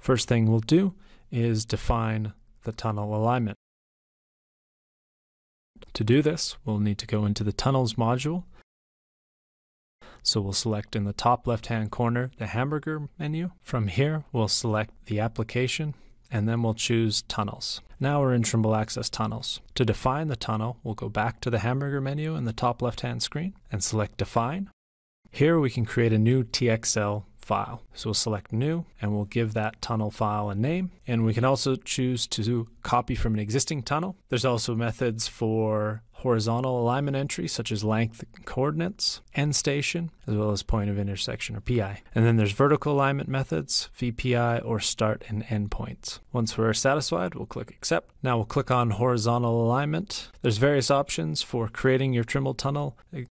First thing we'll do is define the tunnel alignment. To do this, we'll need to go into the Tunnels module. So we'll select in the top left-hand corner the hamburger menu. From here, we'll select the application, and then we'll choose Tunnels. Now we're in Trimble Access Tunnels. To define the tunnel, we'll go back to the hamburger menu in the top left-hand screen and select Define. Here we can create a new TXL file. So we'll select new and we'll give that tunnel file a name. And we can also choose to copy from an existing tunnel. There's also methods for horizontal alignment entry, such as length coordinates, end station, as well as point of intersection or PI. And then there's vertical alignment methods, VPI or start and end points. Once we're satisfied, we'll click accept. Now we'll click on horizontal alignment. There's various options for creating your Trimble tunnel,